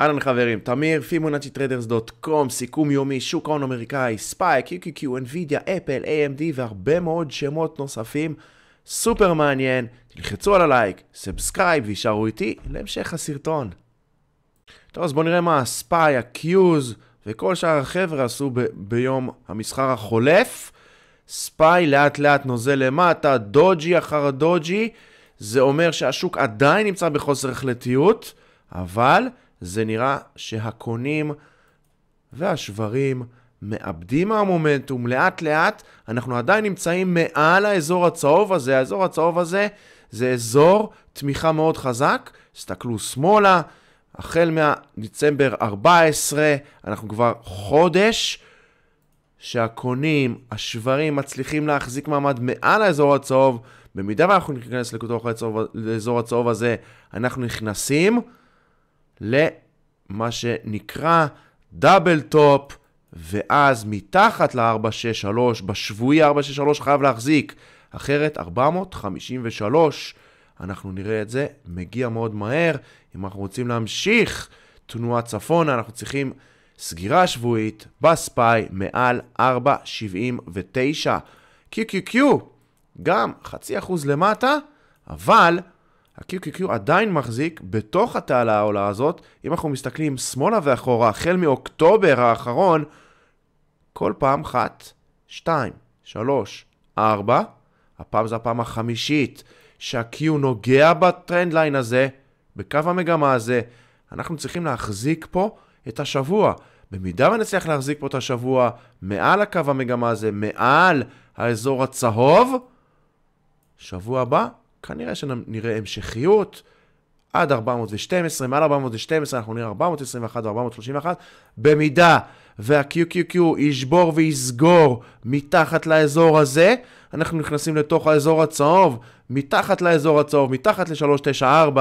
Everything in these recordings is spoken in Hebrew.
אהלן חברים, תמיר, פימונאצ'יטרדרס.קום, סיכום יומי, שוק ההון אמריקאי, ספייק, QQQ, NVIDIA, אפל, AMD והרבה מאוד שמות נוספים. סופר מעניין, תלחצו על הלייק, סאבסקרייב וישארו איתי להמשך הסרטון. טוב, אז בואו נראה מה הספיי, הקיוז וכל שאר החבר'ה עשו ב- ביום המסחר החולף. ספיי לאט לאט נוזל למטה, דוג'י אחר דוג'י, זה אומר שהשוק עדיין נמצא בחוסר החלטיות, אבל... זה נראה שהקונים והשברים מאבדים מהמומנטום לאט לאט, אנחנו עדיין נמצאים מעל האזור הצהוב הזה, האזור הצהוב הזה זה אזור תמיכה מאוד חזק, הסתכלו שמאלה, החל מדצמבר 14, אנחנו כבר חודש שהקונים, השברים, מצליחים להחזיק מעמד מעל האזור הצהוב. במידה ואנחנו ניכנס לתוך האזור, לאזור הצהוב הזה, אנחנו נכנסים למה שנקרא דאבל טופ, ואז מתחת ל-463, בשבועי 463 חייב להחזיק, אחרת 453, אנחנו נראה את זה, מגיע מאוד מהר. אם אנחנו רוצים להמשיך תנועה צפונה, אנחנו צריכים סגירה שבועית בספיי מעל 4.79. QQQ, גם חצי אחוז למטה, אבל ה-QQQ עדיין מחזיק בתוך התעלה העולה הזאת, אם אנחנו מסתכלים שמאלה ואחורה, החל מאוקטובר האחרון, כל פעם אחת, שתיים, שלוש, ארבע, הפעם זו הפעם החמישית שה-Q נוגע בטרנד ליין הזה, בקו המגמה הזה. אנחנו צריכים להחזיק פה את השבוע. במידה ונצליח להחזיק פה את השבוע מעל הקו המגמה הזה, מעל האזור הצהוב, שבוע הבא כנראה שנראה המשכיות עד 412, מעל 412 אנחנו נראה 421 ו-431, במידה וה-QQQ ישבור ויסגור מתחת לאזור הזה, אנחנו נכנסים לתוך האזור הצהוב, מתחת לאזור הצהוב, מתחת ל-394,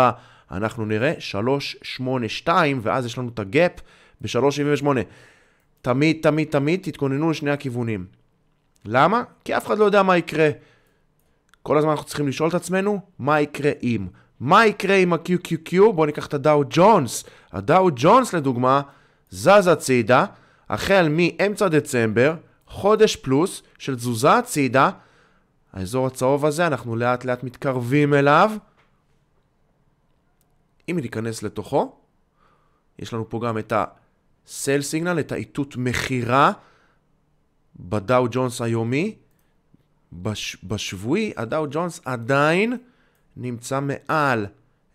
אנחנו נראה 382, ואז יש לנו את הגאפ ב-378. תמיד, תמיד, תמיד תתכוננו לשני הכיוונים. למה? כי אף אחד לא יודע מה יקרה. כל הזמן אנחנו צריכים לשאול את עצמנו, מה יקרה אם? מה יקרה עם ה-QQQ? בואו ניקח את הדאו ג'ונס. הדאו ג'ונס, לדוגמה, זז הצידה, החל מאמצע דצמבר, חודש פלוס של תזוזה הצידה. האזור הצהוב הזה, אנחנו לאט לאט מתקרבים אליו. אם ניכנס לתוכו, יש לנו פה גם את ה-sell signal, את האיתות מכירה בדאו ג'ונס היומי, בש, בשבועי הדאו ג'ונס עדיין נמצא מעל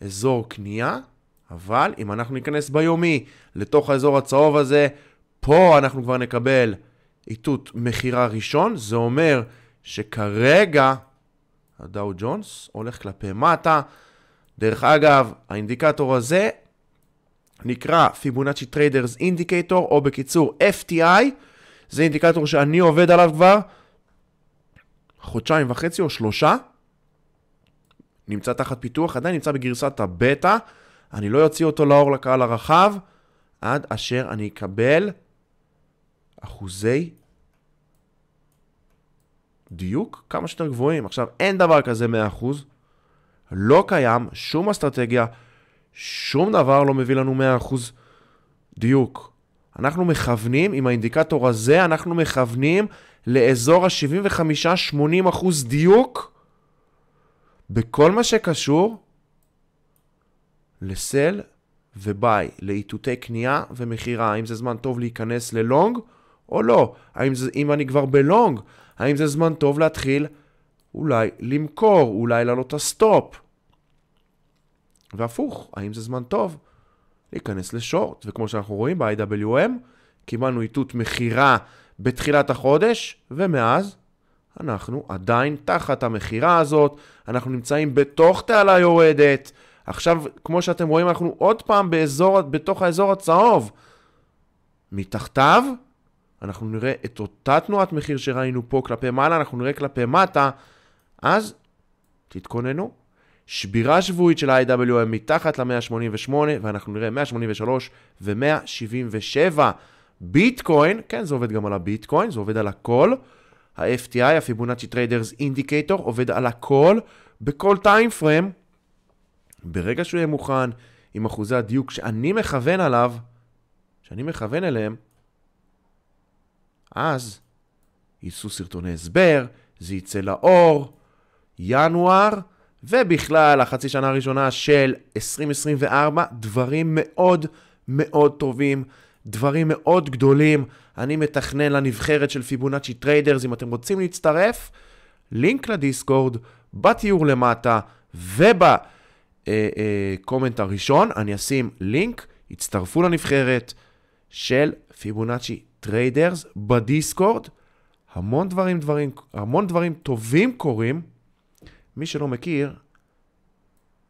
אזור קנייה, אבל אם אנחנו ניכנס ביומי לתוך האזור הצהוב הזה, פה אנחנו כבר נקבל איתות מכירה ראשון, זה אומר שכרגע הדאו ג'ונס הולך כלפי מטה. דרך אגב, האינדיקטור הזה נקרא פיבונאצ'י טריידרס אינדיקטור, או בקיצור FTI, זה אינדיקטור שאני עובד עליו כבר חודשיים וחצי או שלושה, נמצא תחת פיתוח, עדיין נמצא בגרסת הבטא, אני לא אוציא אותו לאור לקהל הרחב, עד אשר אני אקבל אחוזי דיוק כמה שיותר גבוהים. עכשיו, אין דבר כזה 100%, לא קיים, שום אסטרטגיה, שום דבר לא מביא לנו 100% דיוק. אנחנו מכוונים, עם האינדיקטור הזה, אנחנו מכוונים לאזור ה-75-80 אחוז דיוק בכל מה שקשור לסל וביי, לאיתותי קנייה ומכירה, האם זה זמן טוב להיכנס ללונג או לא, האם זה, אם אני כבר בלונג, האם זה זמן טוב להתחיל אולי למכור, אולי לעלות הסטופ. והפוך, האם זה זמן טוב להיכנס לשורט, וכמו שאנחנו רואים ב-IWM, קיבלנו איתות מכירה בתחילת החודש, ומאז אנחנו עדיין תחת המכירה הזאת, אנחנו נמצאים בתוך תעלה יורדת. עכשיו, כמו שאתם רואים, אנחנו עוד פעם באזור, בתוך האזור הצהוב. מתחתיו, אנחנו נראה את אותה תנועת מחיר שראינו פה כלפי מעלה, אנחנו נראה כלפי מטה, אז תתכוננו. שבירה שבועית של ה-IWM מתחת ל-188, ואנחנו נראה 183 ו-177. ביטקוין, כן, זה עובד גם על הביטקוין, זה עובד על הכל. ה-FTI, הפיבונאצ'י טריידרס אינדיקטור, עובד על הכל, בכל טיים פריים. ברגע שהוא יהיה מוכן, עם אחוזי הדיוק שאני מכוון עליו, שאני מכוון אליהם, אז ייסעו סרטוני הסבר, זה יצא לאור, ינואר, ובכלל, החצי שנה הראשונה של 2024, דברים מאוד מאוד טובים דברים מאוד גדולים. אני מתכנן לנבחרת של פיבונאצ'י טריידרס, אם אתם רוצים להצטרף, לינק לדיסקורד, בתיאור למטה ובקומנט אה, אה, הראשון, אני אשים לינק, הצטרפו לנבחרת של פיבונאצ'י טריידרס בדיסקורד. המון דברים, דברים, המון דברים טובים קורים. מי שלא מכיר,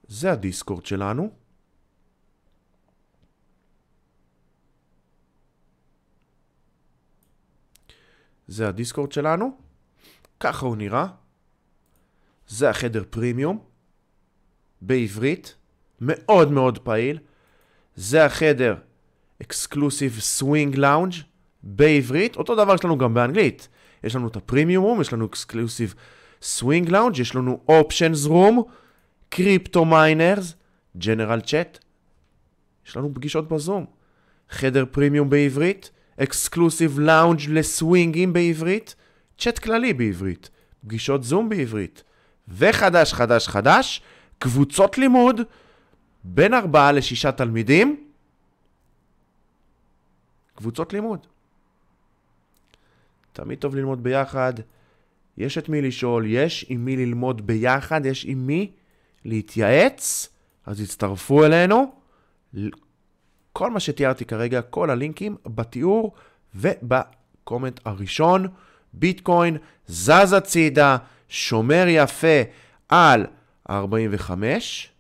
זה הדיסקורד שלנו. זה הדיסקורד שלנו, ככה הוא נראה. זה החדר פרימיום, בעברית, מאוד מאוד פעיל. זה החדר אקסקלוסיב סווינג לאונג' בעברית, אותו דבר יש לנו גם באנגלית. יש לנו את הפרימיום רום, יש לנו אקסקלוסיב סווינג לאונג', יש לנו אופשנס רום, קריפטו מיינרס, ג'נרל צ'אט. יש לנו פגישות בזום. חדר פרימיום בעברית, אקסקלוסיב לאונג' לסווינגים בעברית, צ'אט כללי בעברית, פגישות זום בעברית, וחדש חדש חדש, קבוצות לימוד בין ארבעה לשישה תלמידים, קבוצות לימוד. תמיד טוב ללמוד ביחד, יש את מי לשאול, יש עם מי ללמוד ביחד, יש עם מי להתייעץ, אז הצטרפו אלינו. כל מה שתיארתי כרגע, כל הלינקים בתיאור ובקומנט הראשון. ביטקוין זז הצידה, שומר יפה על 45.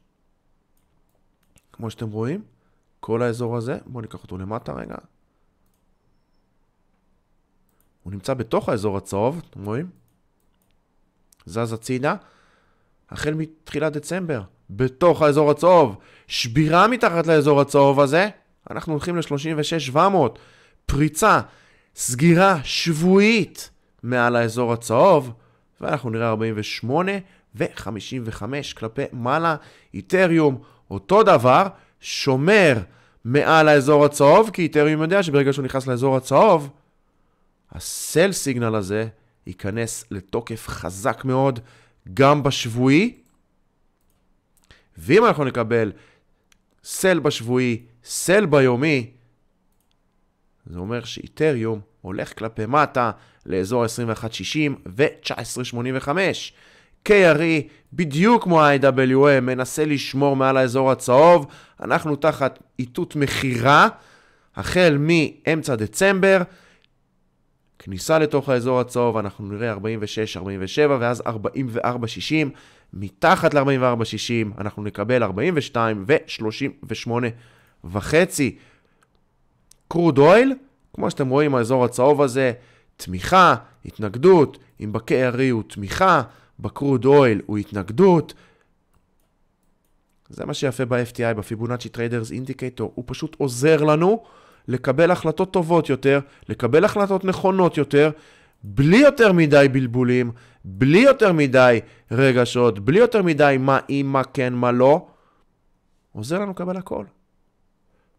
כמו שאתם רואים, כל האזור הזה, בואו ניקח אותו למטה רגע. הוא נמצא בתוך האזור הצהוב, אתם רואים? זז הצידה. החל מתחילת דצמבר, בתוך האזור הצהוב. שבירה מתחת לאזור הצהוב הזה, אנחנו הולכים ל-36,700. פריצה, סגירה שבועית מעל האזור הצהוב, ואנחנו נראה 48 ו-55 כלפי מעלה. איתריום, אותו דבר, שומר מעל האזור הצהוב, כי איתריום יודע שברגע שהוא נכנס לאזור הצהוב, הסל סיגנל הזה ייכנס לתוקף חזק מאוד גם בשבועי. ואם אנחנו נקבל סל בשבועי סל ביומי, זה אומר שאיתריום הולך כלפי מטה לאזור 21.60 ו-19.85. KRE, בדיוק כמו ה-IWM, מנסה לשמור מעל האזור הצהוב, אנחנו תחת איתות מכירה, החל מאמצע דצמבר, כניסה לתוך האזור הצהוב, אנחנו נראה 46, 47 ואז 44, 60, מתחת ל-44, 60 אנחנו נקבל 42 ו-38 וחצי. קרוד אויל, כמו שאתם רואים, האזור הצהוב הזה, תמיכה, התנגדות, אם בקרי הוא תמיכה, בקרוד אויל הוא התנגדות. זה מה שיפה ב-FTI, בפיבונאצ'י טריידרס אינדיקטור, הוא פשוט עוזר לנו לקבל החלטות טובות יותר, לקבל החלטות נכונות יותר, בלי יותר מדי בלבולים, בלי יותר מדי רגשות, בלי יותר מדי מה אם, מה כן, מה לא. עוזר לנו לקבל הכל.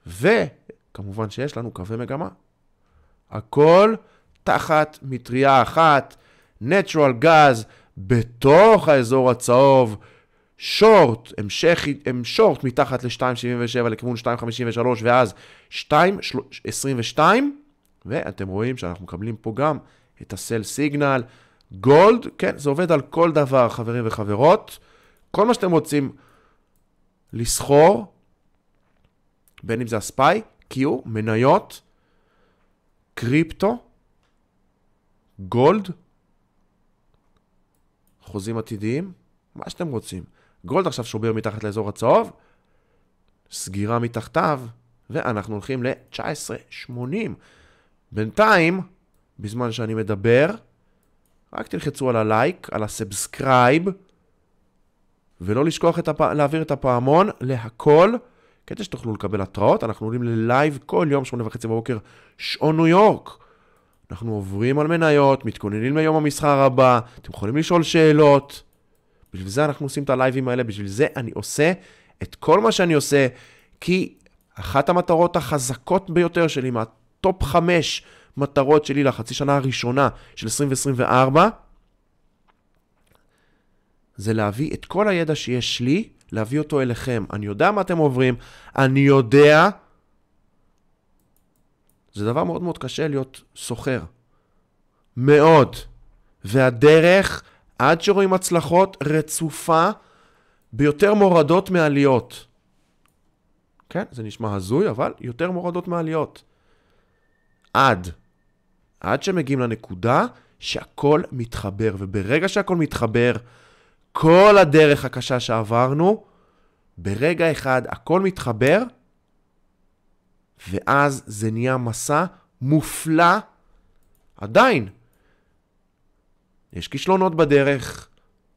וכמובן שיש לנו קווי מגמה. הכל תחת מטריה אחת, Natural Gas, בתוך האזור הצהוב, שורט, המשך, הם שורט מתחת ל-2.77 לכיוון 2.53 ואז 2.22 ואתם רואים שאנחנו מקבלים פה גם את הסל סיגנל, גולד, כן, זה עובד על כל דבר חברים וחברות, כל מה שאתם רוצים לסחור, בין אם זה הספיי, קיו, מניות, קריפטו, גולד, חוזים עתידיים, מה שאתם רוצים. גולד עכשיו שובר מתחת לאזור הצהוב, סגירה מתחתיו, ואנחנו הולכים ל-19.80. בינתיים, בזמן שאני מדבר, רק תלחצו על הלייק, על הסאבסקרייב, ולא לשכוח את הפ... להעביר את הפעמון להכל. כדי שתוכלו לקבל התראות, אנחנו עולים ללייב כל יום, שמונה וחצי בבוקר, שעון ניו יורק. אנחנו עוברים על מניות, מתכוננים ליום המסחר הבא, אתם יכולים לשאול שאלות. בשביל זה אנחנו עושים את הלייבים האלה, בשביל זה אני עושה את כל מה שאני עושה, כי אחת המטרות החזקות ביותר שלי, מהטופ חמש מטרות שלי לחצי שנה הראשונה של 2024, זה להביא את כל הידע שיש לי, להביא אותו אליכם. אני יודע מה אתם עוברים, אני יודע... זה דבר מאוד מאוד קשה להיות סוחר. מאוד. והדרך, עד שרואים הצלחות, רצופה ביותר מורדות מעליות. כן, זה נשמע הזוי, אבל יותר מורדות מעליות. עד. עד שמגיעים לנקודה שהכל מתחבר, וברגע שהכל מתחבר, כל הדרך הקשה שעברנו, ברגע אחד הכל מתחבר, ואז זה נהיה מסע מופלא עדיין. יש כישלונות בדרך,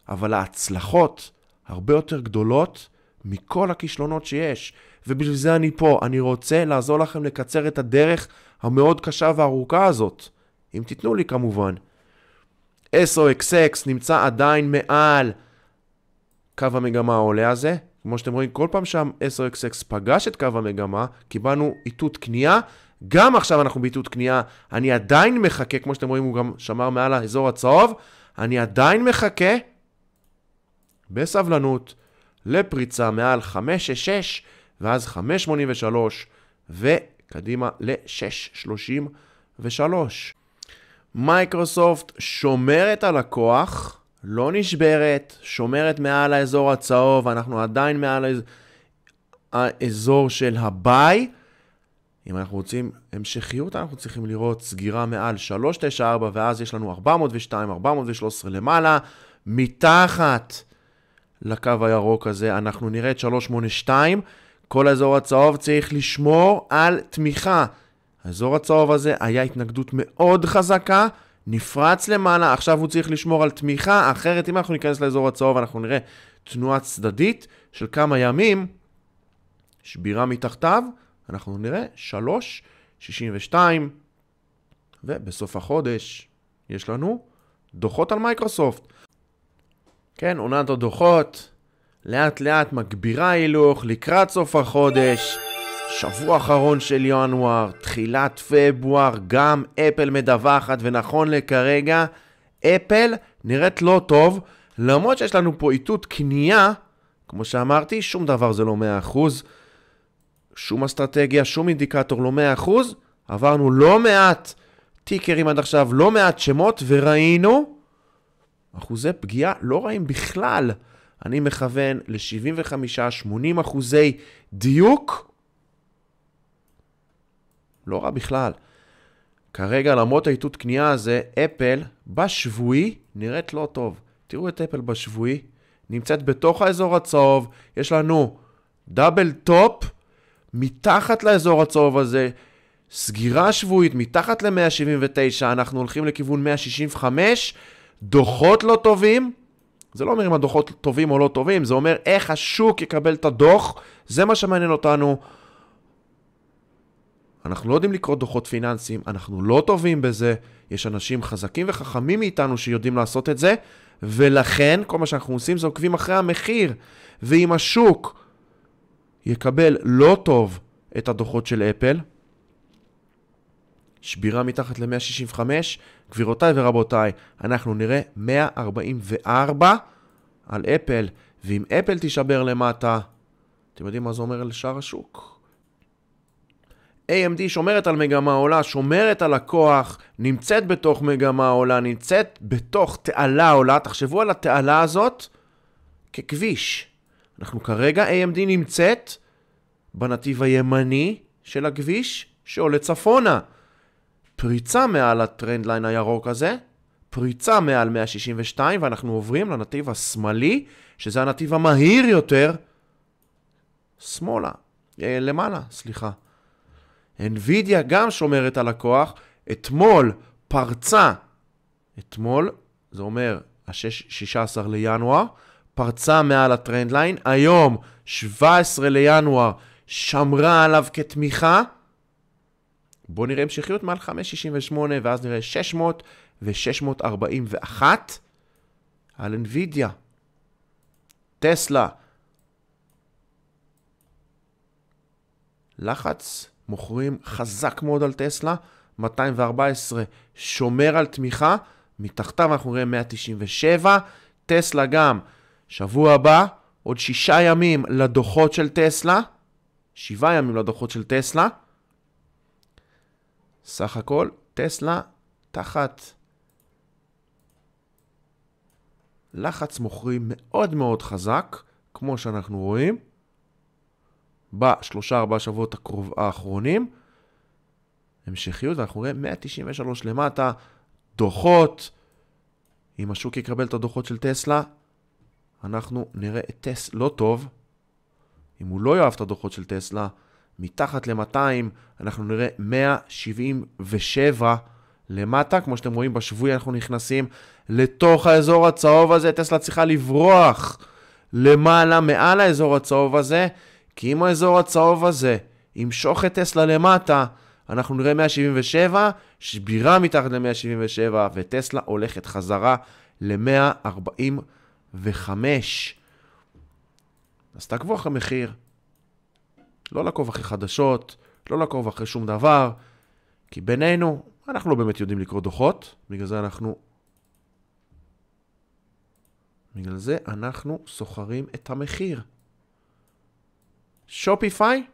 אבל ההצלחות הרבה יותר גדולות מכל הכישלונות שיש. ובשביל זה אני פה, אני רוצה לעזור לכם לקצר את הדרך המאוד קשה והארוכה הזאת. אם תיתנו לי כמובן. SOXX נמצא עדיין מעל קו המגמה העולה הזה. כמו שאתם רואים, כל פעם שם 10xx פגש את קו המגמה, קיבלנו איתות קנייה. גם עכשיו אנחנו באיתות קנייה, אני עדיין מחכה, כמו שאתם רואים, הוא גם שמר מעל האזור הצהוב. אני עדיין מחכה בסבלנות לפריצה מעל 566, ואז 583, וקדימה ל-633. מייקרוסופט שומרת על הכוח. לא נשברת, שומרת מעל האזור הצהוב, אנחנו עדיין מעל האזור, של הביי. אם אנחנו רוצים המשכיות, אנחנו צריכים לראות סגירה מעל 394, ואז יש לנו 402, 413 למעלה. מתחת לקו הירוק הזה, אנחנו נראה את 382. כל האזור הצהוב צריך לשמור על תמיכה. האזור הצהוב הזה היה התנגדות מאוד חזקה. נפרץ למעלה, עכשיו הוא צריך לשמור על תמיכה, אחרת אם אנחנו ניכנס לאזור הצהוב אנחנו נראה תנועה צדדית של כמה ימים, שבירה מתחתיו, אנחנו נראה 3, 62, ובסוף החודש יש לנו דוחות על מייקרוסופט. כן, עונת הדוחות לאט לאט מגבירה הילוך לקראת סוף החודש. שבוע אחרון של ינואר, תחילת פברואר, גם אפל מדווחת, ונכון לכרגע, אפל נראית לא טוב, למרות שיש לנו פה איתות קנייה, כמו שאמרתי, שום דבר זה לא 100%, שום אסטרטגיה, שום אינדיקטור לא 100%, עברנו לא מעט טיקרים עד עכשיו, לא מעט שמות, וראינו אחוזי פגיעה לא רעים בכלל. אני מכוון ל-75-80 אחוזי דיוק, לא רע בכלל. כרגע, למרות האיתות קנייה הזה, אפל בשבועי נראית לא טוב. תראו את אפל בשבועי, נמצאת בתוך האזור הצהוב, יש לנו דאבל טופ מתחת לאזור הצהוב הזה, סגירה שבועית מתחת ל-179, אנחנו הולכים לכיוון 165, דוחות לא טובים. זה לא אומר אם הדוחות טובים או לא טובים, זה אומר איך השוק יקבל את הדוח, זה מה שמעניין אותנו. אנחנו לא יודעים לקרוא דוחות פיננסיים, אנחנו לא טובים בזה, יש אנשים חזקים וחכמים מאיתנו שיודעים לעשות את זה, ולכן כל מה שאנחנו עושים זה עוקבים אחרי המחיר. ואם השוק יקבל לא טוב את הדוחות של אפל, שבירה מתחת ל-165, גבירותיי ורבותיי, אנחנו נראה 144 על אפל, ואם אפל תישבר למטה, אתם יודעים מה זה אומר לשאר השוק? AMD שומרת על מגמה עולה, שומרת על הכוח, נמצאת בתוך מגמה עולה, נמצאת בתוך תעלה עולה. תחשבו על התעלה הזאת ככביש. אנחנו כרגע, AMD נמצאת בנתיב הימני של הכביש שעולה צפונה. פריצה מעל הטרנד ליין הירוק הזה, פריצה מעל 162, ואנחנו עוברים לנתיב השמאלי, שזה הנתיב המהיר יותר, שמאלה, אה, למעלה, סליחה. NVIDIA גם שומרת על הכוח. אתמול פרצה, אתמול, זה אומר ה-16 לינואר, פרצה מעל הטרנד ליין, היום, 17 לינואר, שמרה עליו כתמיכה. בואו נראה המשכיות מעל 5.68 ואז נראה 600 ו-641 על NVIDIA, טסלה. לחץ מוכרים חזק מאוד על טסלה, 214 שומר על תמיכה, מתחתיו אנחנו רואים 197, טסלה גם שבוע הבא, עוד שישה ימים לדוחות של טסלה, שבעה ימים לדוחות של טסלה. סך הכל, טסלה תחת לחץ מוכרים מאוד מאוד חזק, כמו שאנחנו רואים. בשלושה ארבעה שבועות הקרוב, האחרונים. המשכיות, אנחנו רואים 193 למטה, דוחות. אם השוק יקבל את הדוחות של טסלה, אנחנו נראה את טס לא טוב. אם הוא לא יאהב את הדוחות של טסלה, מתחת ל-200, אנחנו נראה 177 למטה. כמו שאתם רואים, בשבוי אנחנו נכנסים לתוך האזור הצהוב הזה, טסלה צריכה לברוח למעלה, מעל האזור הצהוב הזה. כי אם האזור הצהוב הזה ימשוך את טסלה למטה, אנחנו נראה 177, שבירה מתחת ל-177, וטסלה הולכת חזרה ל-145. אז תעקבו אחרי מחיר. לא לעקוב אחרי חדשות, לא לעקוב אחרי שום דבר, כי בינינו, אנחנו לא באמת יודעים לקרוא דוחות, בגלל זה אנחנו... בגלל זה אנחנו סוחרים את המחיר. שופיפיי,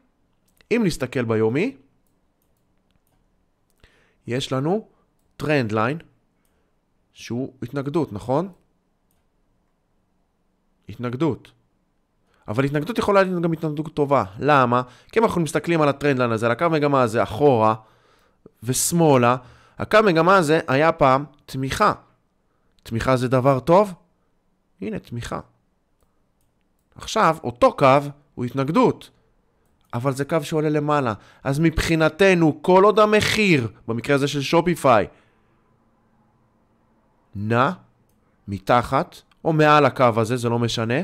אם נסתכל ביומי, יש לנו טרנד ליין, שהוא התנגדות, נכון? התנגדות. אבל התנגדות יכולה להיות גם התנגדות טובה. למה? כי אם אנחנו מסתכלים על הטרנד ליין הזה, על הקו מגמה הזה אחורה ושמאלה, הקו מגמה הזה היה פעם תמיכה. תמיכה זה דבר טוב? הנה, תמיכה. עכשיו, אותו קו הוא התנגדות. אבל זה קו שעולה למעלה. אז מבחינתנו, כל עוד המחיר, במקרה הזה של שופיפיי, נע מתחת או מעל הקו הזה, זה לא משנה,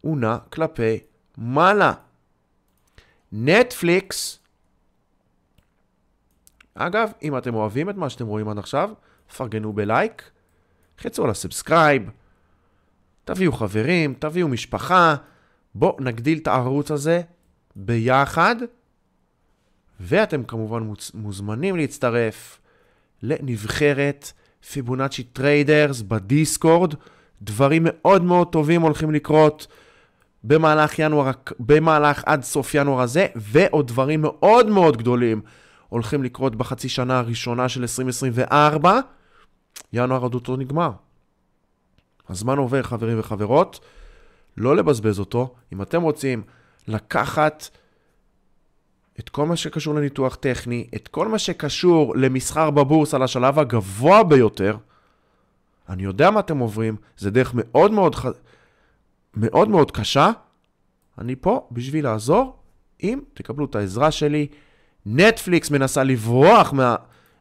הוא נע כלפי מעלה. נטפליקס, אגב, אם אתם אוהבים את מה שאתם רואים עד עכשיו, פרגנו בלייק, חצו על הסאבסקרייב, תביאו חברים, תביאו משפחה. בואו נגדיל את הערוץ הזה ביחד, ואתם כמובן מוזמנים להצטרף לנבחרת פיבונאצ'י טריידרס בדיסקורד. דברים מאוד מאוד טובים הולכים לקרות במהלך, ינואר, במהלך עד סוף ינואר הזה, ועוד דברים מאוד מאוד גדולים הולכים לקרות בחצי שנה הראשונה של 2024. ינואר עוד אותו לא נגמר. הזמן עובר, חברים וחברות. לא לבזבז אותו. אם אתם רוצים לקחת את כל מה שקשור לניתוח טכני, את כל מה שקשור למסחר בבורס על השלב הגבוה ביותר, אני יודע מה אתם עוברים, זה דרך מאוד מאוד, ח... מאוד מאוד קשה. אני פה בשביל לעזור, אם תקבלו את העזרה שלי. נטפליקס מנסה לברוח מה...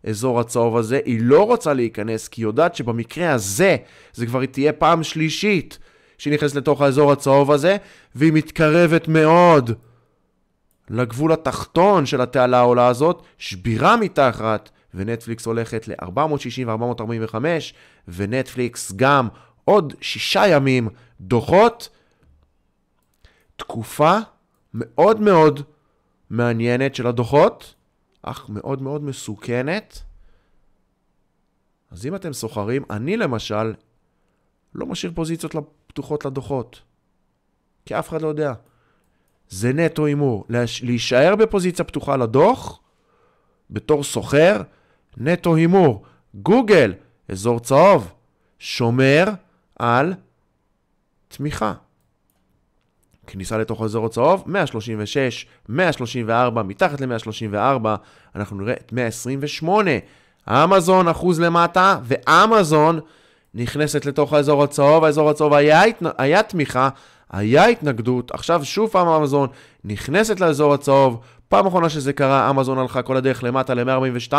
אזור הצהוב הזה, היא לא רוצה להיכנס, כי היא יודעת שבמקרה הזה זה כבר תהיה פעם שלישית שהיא נכנסת לתוך האזור הצהוב הזה, והיא מתקרבת מאוד לגבול התחתון של התעלה העולה הזאת, שבירה מתחת, ונטפליקס הולכת ל-460 ו-445, ונטפליקס גם עוד שישה ימים דוחות. תקופה מאוד מאוד מעניינת של הדוחות, אך מאוד מאוד מסוכנת. אז אם אתם סוחרים, אני למשל לא משאיר פוזיציות פתוחות לדוחות. כי אף אחד לא יודע. זה נטו הימור. להישאר בפוזיציה פתוחה לדוח, בתור סוחר, נטו הימור. גוגל, אזור צהוב, שומר על תמיכה. כניסה לתוך אזור הצהוב, 136, 134, מתחת ל-134, אנחנו נראה את 128. אמזון אחוז למטה, ואמזון נכנסת לתוך האזור הצהוב, האזור הצהוב היה, היה תמיכה, היה התנגדות, עכשיו שוב פעם אמזון נכנסת לאזור הצהוב, פעם אחרונה שזה קרה, אמזון הלכה כל הדרך למטה ל-142,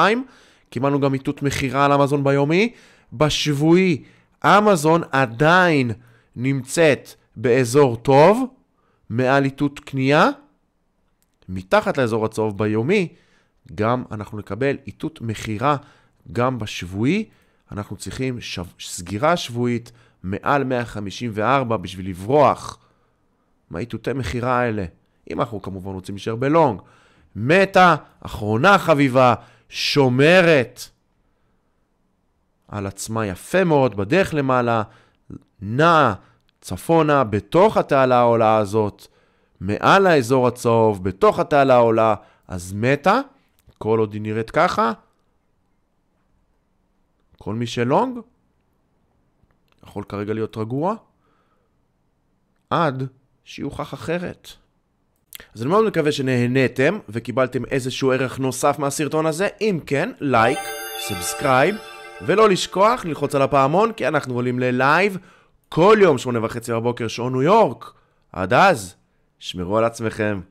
קיבלנו גם איתות מכירה על אמזון ביומי, בשבועי אמזון עדיין נמצאת באזור טוב, מעל איתות קנייה, מתחת לאזור הצהוב ביומי, גם אנחנו נקבל איתות מכירה גם בשבועי, אנחנו צריכים שו... סגירה שבועית מעל 154 בשביל לברוח מהאיתותי מכירה האלה. אם אנחנו כמובן רוצים להישאר בלונג. מתה, אחרונה חביבה, שומרת על עצמה יפה מאוד בדרך למעלה, נעה צפונה בתוך התעלה העולה הזאת, מעל האזור הצהוב, בתוך התעלה העולה, אז מתה, כל עוד היא נראית ככה, כל מי שלונג, יכול כרגע להיות רגוע, עד שיוכח אחרת. אז אני מאוד מקווה שנהנתם וקיבלתם איזשהו ערך נוסף מהסרטון הזה. אם כן, לייק, סאבסקרייב, ולא לשכוח ללחוץ על הפעמון, כי אנחנו עולים ללייב כל יום שמונה וחצי בבוקר, שעון ניו יורק. עד אז, שמרו על עצמכם.